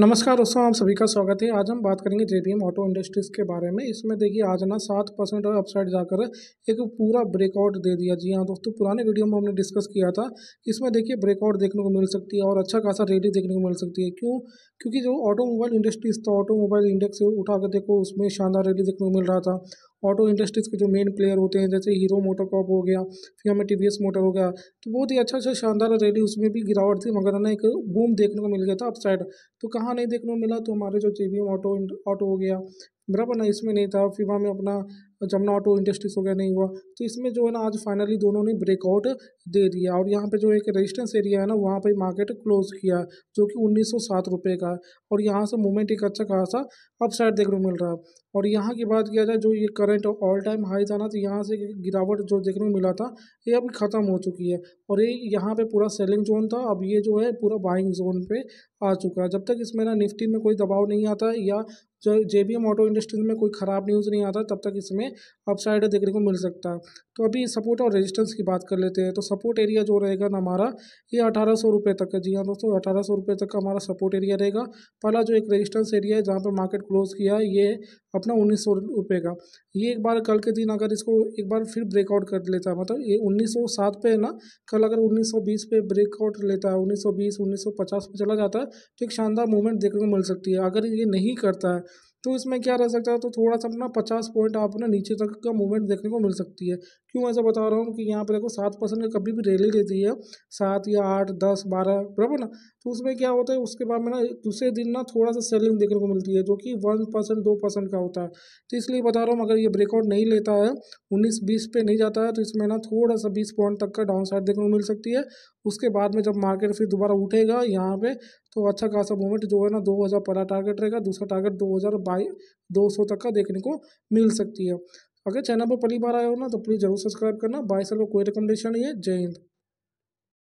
नमस्कार दोस्तों आप सभी का स्वागत है आज हम बात करेंगे जेबीएम ऑटो इंडस्ट्रीज़ के बारे में इसमें देखिए आज ना सात परसेंट अपसाइड जाकर एक पूरा ब्रेकआउट दे दिया जी हाँ दोस्तों पुराने वीडियो में हमने डिस्कस किया था इसमें देखिए ब्रेकआउट देखने को मिल सकती है और अच्छा खासा रेडी देखने को मिल सकती है क्यों क्योंकि जो ऑटोमोबाइल इंडस्ट्रीज था ऑटोमोबाइल इंडेक्स उठा कर देखो उसमें शानदार रेडी देखने को मिल रहा था ऑटो इंडस्ट्रीज़ के जो मेन प्लेयर होते हैं जैसे हीरो मोटर कॉप हो गया फिर हमें टी वी एस मोटर हो गया तो बहुत ही अच्छा अच्छा शानदार रैली उसमें भी गिरावट थी मगर ना एक बूम देखने को मिल गया था अपसाइड तो कहाँ नहीं देखने को मिला तो हमारे जो टी ऑटो ऑटो हो गया बराबर ना इसमें नहीं था फिर वहाँ में अपना जमुना ऑटो इंडस्ट्रीज वगैरह नहीं हुआ तो इसमें जो है ना आज फाइनली दोनों ने ब्रेकआउट दे दिया और यहाँ पे जो एक रेजिस्टेंस एरिया है ना वहाँ पे मार्केट क्लोज किया जो कि उन्नीस सौ रुपये का है और यहाँ से मूवमेंट एक अच्छा खासा अपसाइड देखने को मिल रहा है और यहाँ की बात किया जाए जो ये करंट ऑल टाइम हाई था ना तो यहाँ से गिरावट जो देखने को मिला था ये अभी ख़त्म हो चुकी है और ये यहाँ पर पूरा सेलिंग जोन था अब ये जो है पूरा बाइंग जोन पर आ चुका है जब तक इसमें ना निफ्टी में कोई दबाव नहीं आता या J B M auto industries में कोई ख़राब न्यूज़ नहीं आता तब तक इसमें अपसाइड देखने को मिल सकता है तो अभी सपोर्ट और रेजिस्टेंस की बात कर लेते हैं तो सपोर्ट एरिया जो रहेगा ना हमारा ये अठारह सौ रुपये तक है जी हाँ दोस्तों अठारह सौ रुपये तक का हमारा सपोर्ट एरिया रहेगा पहला जो एक रेजिस्टेंस एरिया है जहाँ पर मार्केट क्लोज किया ये अपना उन्नीस सौ रुपये का ये एक बार कल के दिन अगर इसको एक बार फिर ब्रेकआउट कर लेता है मतलब ये उन्नीस सौ सात पे है ना कल अगर उन्नीस सौ बीस पे ब्रेकआउट लेता है उन्नीस सौ बीस उन्नीस सौ पचास पर चला जाता है तो एक शानदार मूवमेंट देखने को मिल सकती है अगर ये नहीं करता है तो इसमें क्या रह सकता है तो थोड़ा सा अपना पचास पॉइंट आप अपना नीचे तक का मूवमेंट देखने को मिल सकती है क्यों ऐसा बता रहा हूँ कि यहाँ पर देखो सात परसेंट का कभी भी रैली देती है सात या आठ दस बारह बराबर ना तो उसमें क्या होता है उसके बाद में ना दूसरे दिन ना थोड़ा सा सेलिंग देखने को मिलती है जो कि वन परसेंट दो परसेंट का होता है तो इसलिए बता रहा हूँ अगर ये ब्रेकआउट नहीं लेता है उन्नीस बीस पे नहीं जाता है तो इसमें ना थोड़ा सा बीस पॉइंट तक का डाउन साइड देखने को मिल सकती है उसके बाद में जब मार्केट फिर दोबारा उठेगा यहाँ पर तो अच्छा खासा मूवमेंट जो है ना दो हज़ार पहला टारगेट रहेगा दूसरा टारगेट दो हज़ार बाई दो सौ तक का देखने को मिल सकती है अगर चैनल पर पहली बार आए हो ना तो प्लीज़ जरूर सब्सक्राइब करना बाय सेल कोई रिकमेंडेशन नहीं है जय हिंद